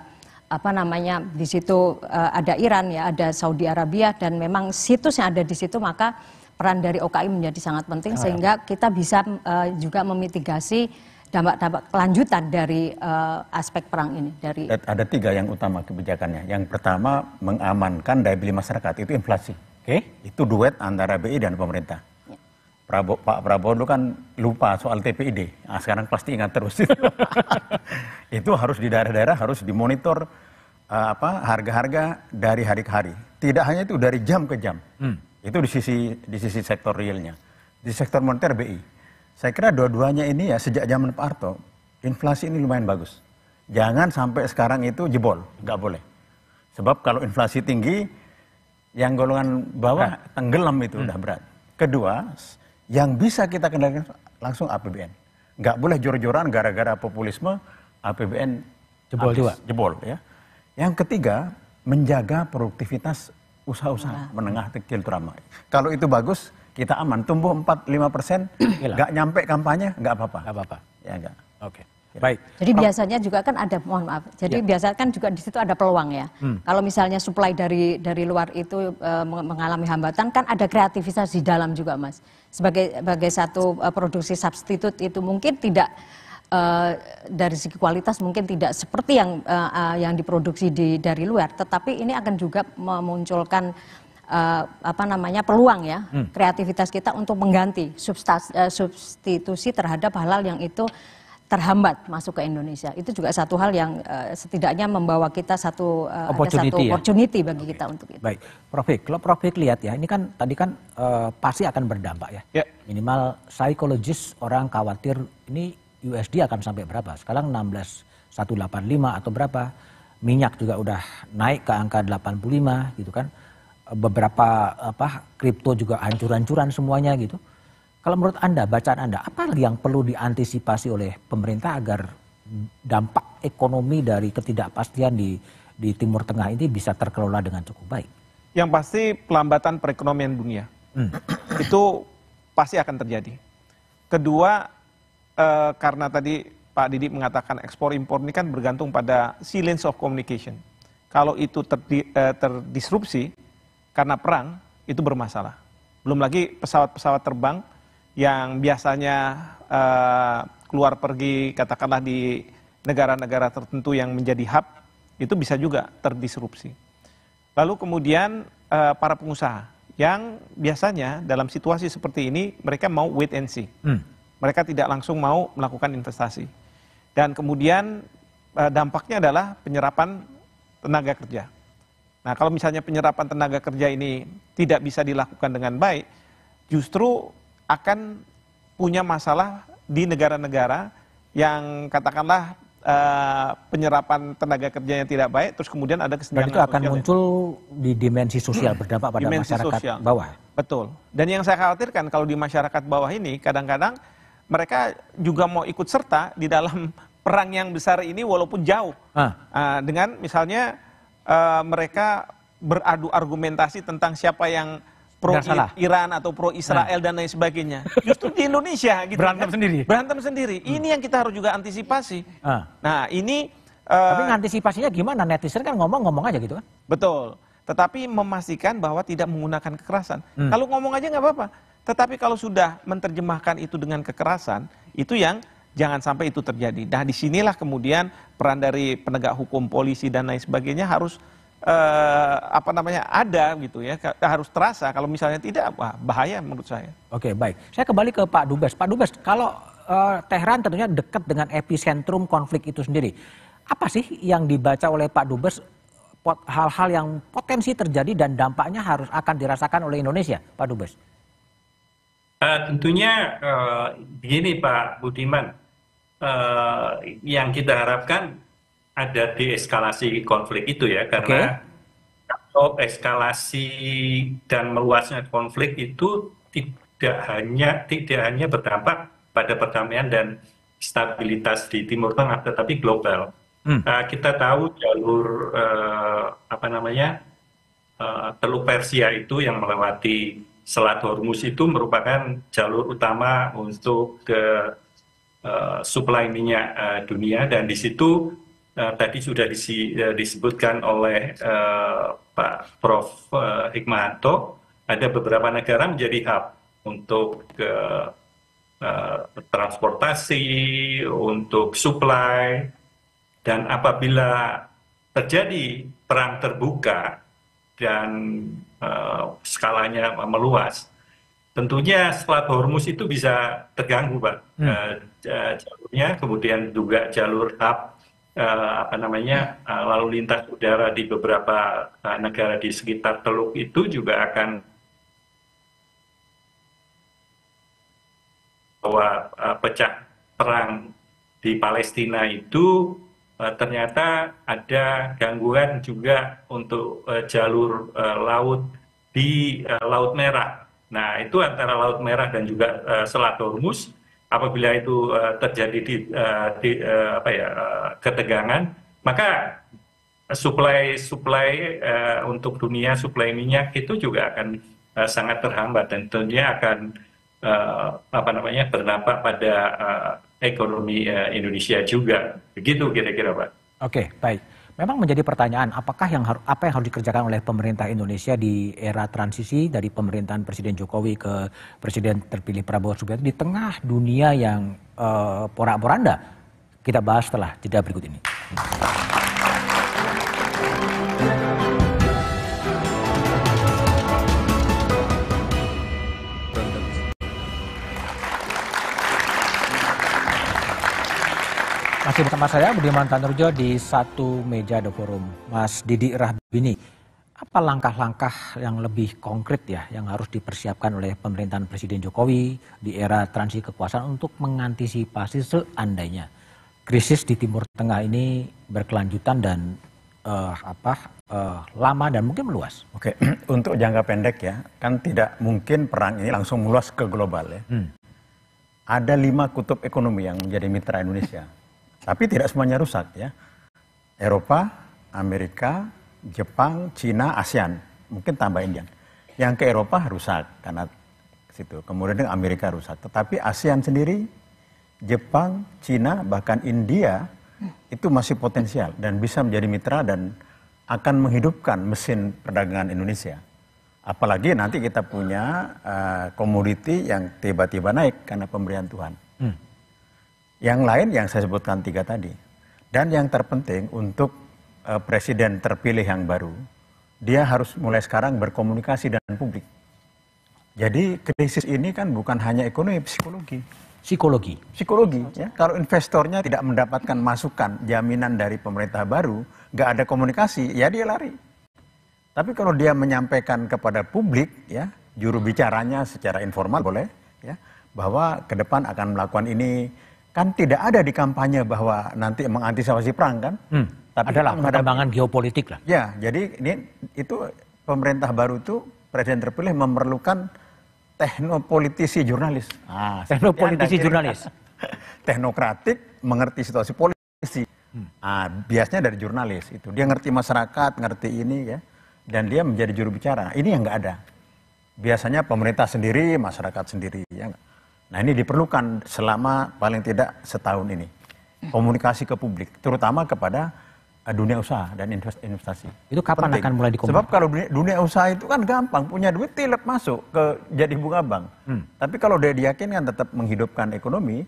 apa namanya di situ e, ada Iran ya ada Saudi Arabia dan memang situs yang ada di situ maka peran dari OKI menjadi sangat penting ah, ya. sehingga kita bisa e, juga memitigasi dampak-dampak kelanjutan dari uh, aspek perang ini dari ada tiga yang utama kebijakannya yang pertama mengamankan daya beli masyarakat itu inflasi oke okay. itu duet antara BI dan pemerintah Prabowo, Pak Prabowo dulu kan lupa soal TPID. Nah, sekarang pasti ingat terus. itu harus di daerah-daerah harus dimonitor eh, apa harga-harga dari hari ke hari. Tidak hanya itu dari jam ke jam. Hmm. Itu di sisi di sisi sektor realnya. Di sektor moneter BI. Saya kira dua-duanya ini ya sejak zaman Pak Harto, inflasi ini lumayan bagus. Jangan sampai sekarang itu jebol, nggak boleh. Sebab kalau inflasi tinggi, yang golongan bawah nah. tenggelam itu hmm. udah berat. Kedua, yang bisa kita kendalikan langsung APBN. Nggak boleh jor-joran gara-gara populisme APBN jebol juga. Jebol ya. Yang ketiga, menjaga produktivitas usaha-usaha nah. menengah kecil terutama. Kalau itu bagus, kita aman. Tumbuh 4-5 persen, nggak nyampe kampanye, nggak apa-apa. Nggak apa-apa. Ya, nggak. Oke. Okay. Ya. Baik. Jadi biasanya juga kan ada mohon maaf. Jadi ya. biasa kan juga di situ ada peluang ya. Hmm. Kalau misalnya supply dari dari luar itu e, mengalami hambatan kan ada kreativitas di dalam juga Mas. Sebagai sebagai satu e, produksi substitut itu mungkin tidak Uh, dari segi kualitas mungkin tidak seperti yang uh, uh, yang diproduksi di dari luar, tetapi ini akan juga memunculkan uh, apa namanya peluang ya hmm. kreativitas kita untuk mengganti substas, uh, substitusi terhadap halal yang itu terhambat masuk ke Indonesia. Itu juga satu hal yang uh, setidaknya membawa kita satu uh, eh, opportunity, ada satu ya? bagi okay. kita untuk itu. Baik, Prof. Hik, kalau Prof. lihat ya, ini kan tadi kan uh, pasti akan berdampak ya. Yeah. Minimal psikologis orang khawatir ini USD akan sampai berapa? Sekarang 16.185 atau berapa? Minyak juga udah naik ke angka 85 gitu kan. Beberapa apa kripto juga hancur-hancuran semuanya gitu kalau menurut Anda, bacaan Anda, apa yang perlu diantisipasi oleh pemerintah agar dampak ekonomi dari ketidakpastian di di Timur Tengah ini bisa terkelola dengan cukup baik? Yang pasti pelambatan perekonomian dunia. Hmm. Itu pasti akan terjadi. Kedua, eh, karena tadi Pak Didi mengatakan ekspor impor ini kan bergantung pada silence of communication. Kalau itu terdi, eh, terdisrupsi karena perang, itu bermasalah. Belum lagi pesawat-pesawat terbang yang biasanya uh, keluar pergi katakanlah di negara-negara tertentu yang menjadi hub itu bisa juga terdisrupsi. Lalu kemudian uh, para pengusaha yang biasanya dalam situasi seperti ini mereka mau wait and see. Hmm. Mereka tidak langsung mau melakukan investasi. Dan kemudian uh, dampaknya adalah penyerapan tenaga kerja. Nah, kalau misalnya penyerapan tenaga kerja ini tidak bisa dilakukan dengan baik, justru akan punya masalah di negara-negara yang katakanlah uh, penyerapan tenaga kerjanya tidak baik, terus kemudian ada kesenjangan Dan itu akan muncul di dimensi sosial hmm. berdampak pada dimensi masyarakat sosial. bawah. Betul. Dan yang saya khawatirkan kalau di masyarakat bawah ini kadang-kadang mereka juga mau ikut serta di dalam perang yang besar ini walaupun jauh. Uh, dengan misalnya uh, mereka beradu argumentasi tentang siapa yang pro salah. Iran atau pro Israel nah. dan lain sebagainya. Justru di Indonesia gitu. Berantem kan? sendiri. Berantem sendiri. Hmm. Ini yang kita harus juga antisipasi. Hmm. Nah, ini uh, Tapi eh, antisipasinya gimana? Netizen kan ngomong-ngomong aja gitu kan. Betul. Tetapi memastikan bahwa tidak menggunakan kekerasan. Hmm. Kalau ngomong aja nggak apa-apa. Tetapi kalau sudah menerjemahkan itu dengan kekerasan, itu yang jangan sampai itu terjadi. Nah, disinilah kemudian peran dari penegak hukum, polisi dan lain sebagainya harus Eh, apa namanya ada gitu ya harus terasa kalau misalnya tidak wah, bahaya menurut saya Oke, baik. Saya kembali ke Pak Dubes. Pak Dubes, kalau uh, eh, Teheran tentunya dekat dengan epicentrum konflik itu sendiri. Apa sih yang dibaca oleh Pak Dubes hal-hal yang potensi terjadi dan dampaknya harus akan dirasakan oleh Indonesia, Pak Dubes? Uh, tentunya uh, begini Pak Budiman, uh, yang kita harapkan ada deeskalasi konflik itu ya karena okay. eskalasi dan meluasnya konflik itu tidak hanya tidak hanya berdampak pada perdamaian dan stabilitas di Timur Tengah tetapi global. Hmm. Uh, kita tahu jalur uh, apa namanya uh, Teluk Persia itu yang melewati Selat Hormuz itu merupakan jalur utama untuk ke uh, suplai minyak uh, dunia dan di situ Eh, tadi sudah disi, uh, disebutkan oleh uh, Pak Prof uh, Hikmahanto, ada beberapa negara menjadi hub untuk uh, uh, transportasi, untuk supply, dan apabila terjadi perang terbuka dan uh, skalanya meluas, tentunya Selat Hormuz itu bisa terganggu, Pak. Hmm. Uh, jalurnya, kemudian juga jalur hub Eh, apa namanya eh, lalu lintas udara di beberapa eh, negara di sekitar Teluk itu juga akan bahwa pecah perang di Palestina itu ternyata ada gangguan juga untuk jalur laut di Laut Merah. Nah itu antara Laut Merah dan juga Selat Hormuz apabila itu uh, terjadi di, uh, di uh, apa ya uh, ketegangan maka supply supply uh, untuk dunia supply minyak itu juga akan uh, sangat terhambat dan tentunya akan uh, apa namanya berdampak pada uh, ekonomi uh, Indonesia juga begitu kira-kira pak. Oke okay, baik. Memang menjadi pertanyaan apakah yang apa yang harus dikerjakan oleh pemerintah Indonesia di era transisi dari pemerintahan Presiden Jokowi ke Presiden terpilih Prabowo Subianto di tengah dunia yang uh, porak-poranda. Kita bahas setelah jeda berikut ini. Masih bersama saya Budiman Tanurjo di satu meja The Forum. Mas Didi Rahbini, apa langkah-langkah yang lebih konkret ya yang harus dipersiapkan oleh pemerintahan Presiden Jokowi di era transisi kekuasaan untuk mengantisipasi seandainya krisis di Timur Tengah ini berkelanjutan dan uh, apa uh, lama dan mungkin meluas. Oke, untuk jangka pendek ya, kan tidak mungkin perang ini langsung meluas ke global ya. Hmm. Ada lima kutub ekonomi yang menjadi mitra Indonesia. Tapi tidak semuanya rusak ya. Eropa, Amerika, Jepang, Cina, ASEAN, mungkin tambah India. Yang ke Eropa rusak karena situ. Kemudian Amerika rusak. Tetapi ASEAN sendiri, Jepang, Cina, bahkan India itu masih potensial dan bisa menjadi mitra dan akan menghidupkan mesin perdagangan Indonesia. Apalagi nanti kita punya uh, komoditi yang tiba-tiba naik karena pemberian Tuhan. Yang lain yang saya sebutkan tiga tadi. Dan yang terpenting untuk uh, presiden terpilih yang baru, dia harus mulai sekarang berkomunikasi dengan publik. Jadi krisis ini kan bukan hanya ekonomi, psikologi. Psikologi. Psikologi. Ya. Kalau investornya tidak mendapatkan masukan, jaminan dari pemerintah baru, nggak ada komunikasi, ya dia lari. Tapi kalau dia menyampaikan kepada publik, ya juru bicaranya secara informal boleh, ya bahwa ke depan akan melakukan ini, kan tidak ada di kampanye bahwa nanti mengantisipasi perang kan? Hmm. Tapi adalah perkembangan geopolitik lah. Ya, jadi ini itu pemerintah baru itu presiden terpilih memerlukan teknopolitisi jurnalis. Ah, teknopolitisi ya, jurnalis. Teknokratik mengerti situasi politik, Hmm. Ah, biasanya dari jurnalis itu. Dia ngerti masyarakat, ngerti ini ya. Dan dia menjadi juru bicara. Ini yang nggak ada. Biasanya pemerintah sendiri, masyarakat sendiri ya. Nah ini diperlukan selama paling tidak setahun ini. Hmm. Komunikasi ke publik, terutama kepada eh, dunia usaha dan investasi. Itu kapan Penting. akan mulai dikomunikasikan? Sebab kalau dunia, dunia usaha itu kan gampang, punya duit tilap masuk ke jadi bunga bank. Hmm. Tapi kalau dia diyakinkan tetap menghidupkan ekonomi,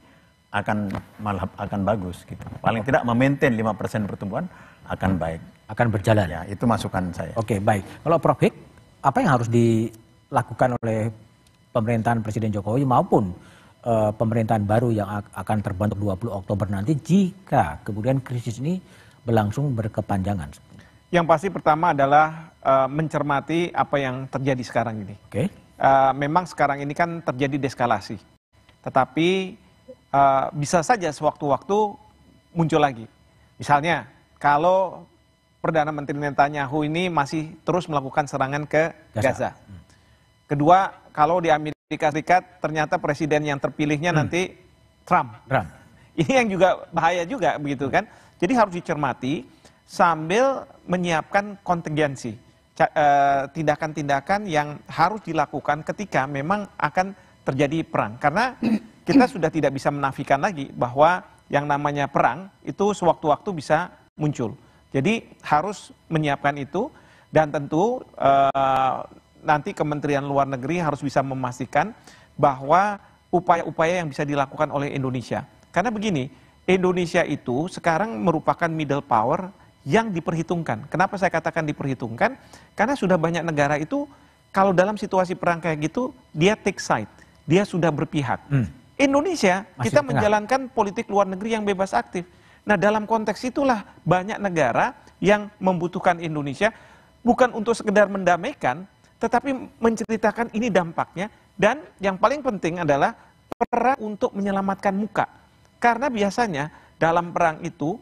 akan malah akan bagus gitu. Paling tidak memaintain 5% pertumbuhan akan hmm. baik. Akan berjalan. Ya, itu masukan saya. Oke, okay, baik. Kalau Prof Hik, apa yang harus dilakukan oleh pemerintahan Presiden Jokowi maupun uh, pemerintahan baru yang akan terbentuk 20 Oktober nanti jika kemudian krisis ini berlangsung berkepanjangan. Yang pasti pertama adalah uh, mencermati apa yang terjadi sekarang ini. Oke. Okay. Uh, eh, memang sekarang ini kan terjadi deskalasi, tetapi uh, bisa saja sewaktu-waktu muncul lagi. Misalnya kalau Perdana Menteri Netanyahu ini masih terus melakukan serangan ke Gaza. Gaza. Kedua, kalau di Amerika Serikat ternyata presiden yang terpilihnya hmm. nanti Trump. Trump. Ini yang juga bahaya juga begitu kan. Jadi harus dicermati sambil menyiapkan kontingensi eh, tindakan-tindakan yang harus dilakukan ketika memang akan terjadi perang. Karena kita sudah tidak bisa menafikan lagi bahwa yang namanya perang itu sewaktu-waktu bisa muncul. Jadi harus menyiapkan itu dan tentu eh, nanti Kementerian Luar Negeri harus bisa memastikan bahwa upaya-upaya yang bisa dilakukan oleh Indonesia. Karena begini, Indonesia itu sekarang merupakan middle power yang diperhitungkan. Kenapa saya katakan diperhitungkan? Karena sudah banyak negara itu kalau dalam situasi perang kayak gitu, dia take side, dia sudah berpihak. Hmm. Indonesia Masih kita tengah. menjalankan politik luar negeri yang bebas aktif. Nah, dalam konteks itulah banyak negara yang membutuhkan Indonesia bukan untuk sekedar mendamaikan, tetapi menceritakan ini dampaknya dan yang paling penting adalah perang untuk menyelamatkan muka. Karena biasanya dalam perang itu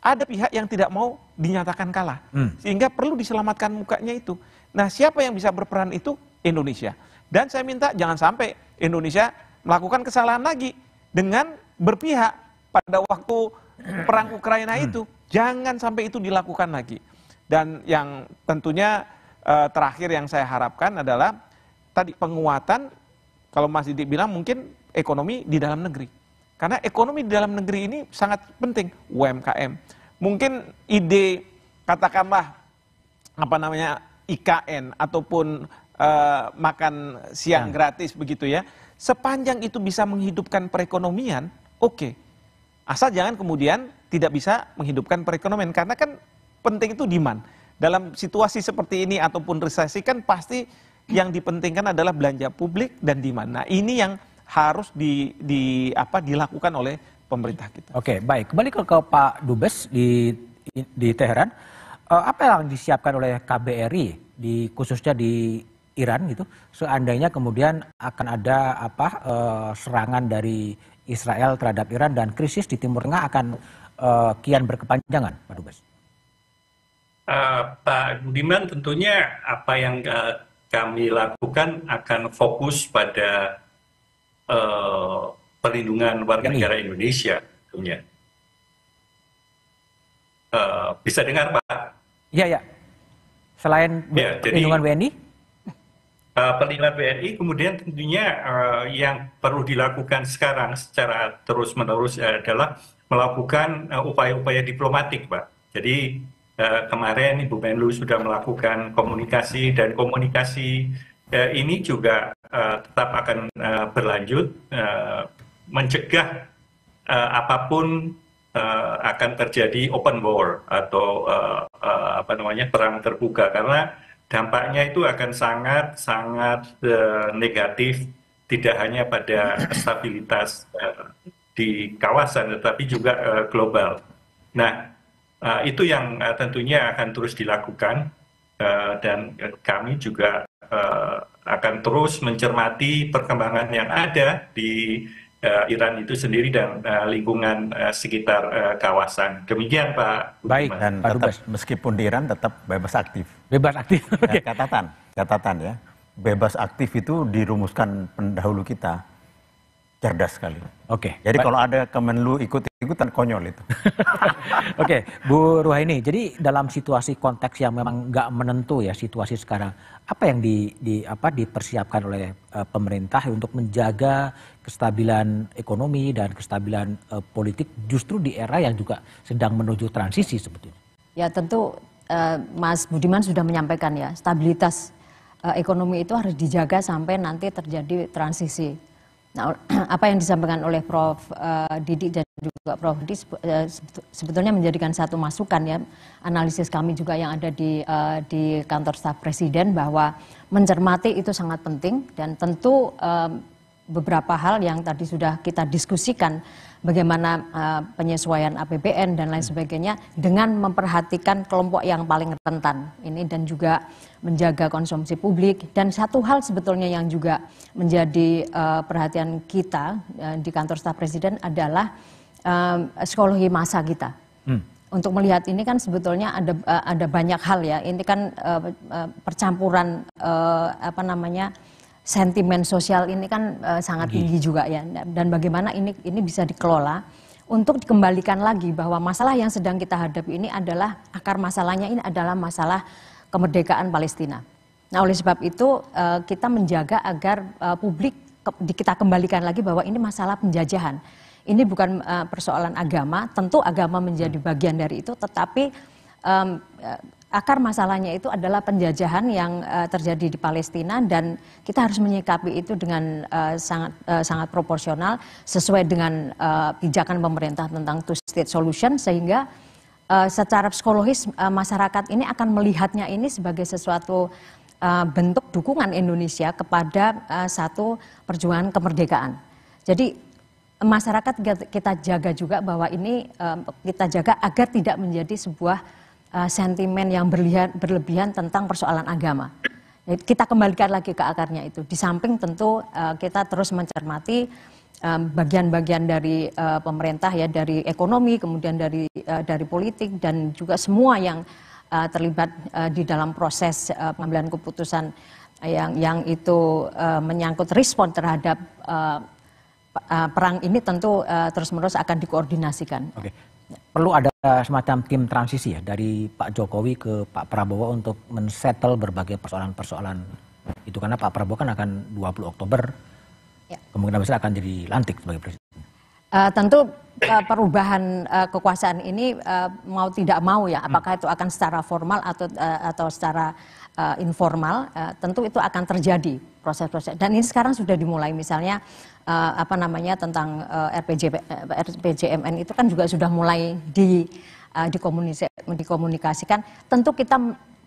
ada pihak yang tidak mau dinyatakan kalah. Hmm. Sehingga perlu diselamatkan mukanya itu. Nah, siapa yang bisa berperan itu Indonesia. Dan saya minta jangan sampai Indonesia melakukan kesalahan lagi dengan berpihak pada waktu perang Ukraina hmm. itu. Hmm. Jangan sampai itu dilakukan lagi. Dan yang tentunya uh, terakhir yang saya harapkan adalah tadi penguatan kalau Mas Didik bilang mungkin ekonomi di dalam negeri. Karena ekonomi di dalam negeri ini sangat penting UMKM. Mungkin ide katakanlah apa namanya IKN ataupun uh, makan siang ya. gratis begitu ya. Sepanjang itu bisa menghidupkan perekonomian, oke. Okay. Asal jangan kemudian tidak bisa menghidupkan perekonomian karena kan penting itu demand dalam situasi seperti ini ataupun resesi kan pasti yang dipentingkan adalah belanja publik dan di mana. Ini yang harus di, di apa dilakukan oleh pemerintah kita. Oke, baik. Kembali ke, ke Pak Dubes di di Teheran. Eh, apa yang disiapkan oleh KBRI di khususnya di Iran gitu seandainya kemudian akan ada apa eh, serangan dari Israel terhadap Iran dan krisis di Timur Tengah akan eh, kian berkepanjangan, Pak Dubes? Uh, Pak Budiman tentunya apa yang uh, kami lakukan akan fokus pada uh, perlindungan warga negara Indonesia tentunya. Uh, bisa dengar Pak? Iya ya. Selain ya, perlindungan jadi, WNI? Uh, perlindungan WNI kemudian tentunya uh, yang perlu dilakukan sekarang secara terus menerus adalah melakukan upaya-upaya upaya -upaya diplomatik Pak. Jadi Eh, kemarin Ibu Menlu sudah melakukan komunikasi dan komunikasi eh, ini juga eh, tetap akan berlanjut mencegah apapun akan terjadi open war atau apa namanya perang terbuka karena dampaknya itu akan sangat sangat negatif tidak hanya pada stabilitas di kawasan tetapi juga global. Nah, Eh, itu yang eh, tentunya akan terus dilakukan eh, dan kami juga akan terus mencermati perkembangan yang ada di Iran itu sendiri dan uh, lingkungan uh, sekitar uh, kawasan. Demikian Pak. Baik Uman. dan Pak tetap Dubes. meskipun di Iran tetap bebas aktif. Bebas aktif. Ya, okay. catatan, catatan ya. Bebas aktif itu dirumuskan pendahulu kita cerdas sekali. Oke. Okay. Jadi kalau ada Kemenlu ikut-ikutan konyol itu. Oke, okay. Bu Ruhaini. Jadi dalam situasi konteks yang memang nggak menentu ya situasi sekarang, apa yang di, di apa dipersiapkan oleh uh, pemerintah untuk menjaga kestabilan ekonomi dan kestabilan uh, politik justru di era yang juga sedang menuju transisi sebetulnya? Ya tentu uh, Mas Budiman sudah menyampaikan ya stabilitas ekonomi itu harus dijaga sampai nanti terjadi transisi Nah, apa yang disampaikan oleh Prof. Eh, Didik dan juga Prof. Hudi eh, sebetulnya menjadikan satu masukan ya analisis kami juga yang ada di eh, di kantor staf presiden bahwa mencermati itu sangat penting dan tentu beberapa hal yang tadi sudah kita diskusikan bagaimana uh, penyesuaian APBN dan lain hmm. sebagainya dengan memperhatikan kelompok yang paling rentan ini dan juga menjaga konsumsi publik dan satu hal sebetulnya yang juga menjadi uh, perhatian kita uh, di kantor staf presiden adalah uh, psikologi masa kita. Hmm untuk melihat ini kan sebetulnya ada ada banyak hal ya. Ini kan uh, uh, percampuran uh, apa namanya sentimen sosial ini kan uh, sangat iya. tinggi juga ya dan bagaimana ini ini bisa dikelola untuk dikembalikan lagi bahwa masalah yang sedang kita hadapi ini adalah akar masalahnya ini adalah masalah kemerdekaan Palestina. Nah, oleh sebab itu uh, kita menjaga agar uh, publik ke, kita kembalikan lagi bahwa ini masalah penjajahan. Ini bukan uh, persoalan agama, tentu agama menjadi iya. bagian dari itu tetapi um, akar masalahnya itu adalah penjajahan yang uh, terjadi di Palestina dan kita harus menyikapi itu dengan uh, sangat uh, sangat proporsional sesuai dengan uh, pijakan pemerintah tentang two state solution sehingga uh, secara psikologis uh, masyarakat ini akan melihatnya ini sebagai sesuatu uh, bentuk dukungan Indonesia kepada uh, satu perjuangan kemerdekaan. Jadi masyarakat kita jaga juga bahwa ini uh, kita jaga agar tidak menjadi sebuah Eh, sentimen yang berlebihan tentang persoalan agama. Eh, kita kembalikan lagi ke akarnya itu. Di samping tentu uh, kita terus mencermati bagian-bagian um, dari uh, pemerintah ya dari ekonomi, kemudian dari uh, dari politik dan juga semua yang uh, terlibat uh, di dalam proses uh, pengambilan keputusan yang yang itu uh, menyangkut respon terhadap perang ini tentu uh, terus-menerus akan dikoordinasikan. Oke, perlu ada semacam tim transisi ya dari Pak Jokowi ke Pak Prabowo untuk men-settle berbagai persoalan-persoalan itu karena Pak Prabowo kan akan 20 Oktober ya. kemungkinan besar akan jadi lantik sebagai presiden. Uh, tentu eh, perubahan uh, kekuasaan ini uh, mau tidak mau ya, hmm. apakah itu akan secara formal atau uh, atau secara uh, informal, uh, tentu itu akan terjadi proses-proses. Dan ini sekarang sudah dimulai, misalnya uh, apa namanya tentang uh, RPJ, RPJMN itu kan juga sudah mulai di uh, dikomunikasikan. Tentu kita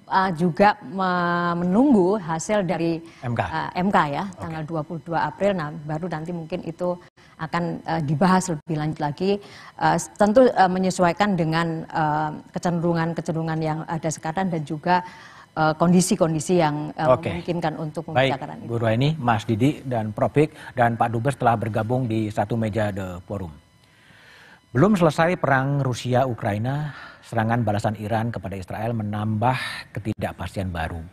uh, juga menunggu hasil dari MK, uh, MK ya, okay. tanggal 22 April. Nah, baru nanti mungkin itu akan uh, dibahas lebih lanjut lagi. Uh, tentu uh, menyesuaikan dengan uh, kecenderungan-kecenderungan yang ada sekarang dan juga uh, kondisi-kondisi yang uh, okay. memungkinkan untuk pembicaraan Baik, Bu Ruaini, Mas Didi, dan Profik dan Pak Dubes telah bergabung di satu meja The Forum. Belum selesai perang Rusia-Ukraina, Serangan balasan Iran kepada Israel menambah ketidakpastian baru.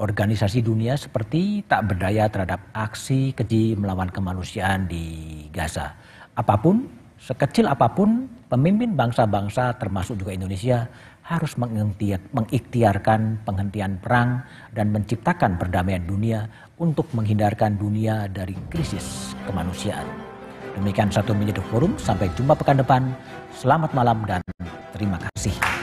Organisasi dunia seperti tak berdaya terhadap aksi keji melawan kemanusiaan di Gaza. Apapun, sekecil apapun, pemimpin bangsa-bangsa termasuk juga Indonesia harus mengikhtiarkan penghentian perang dan menciptakan perdamaian dunia untuk menghindarkan dunia dari krisis kemanusiaan. Demikian satu menit forum, sampai jumpa pekan depan. Selamat malam dan terima kasih.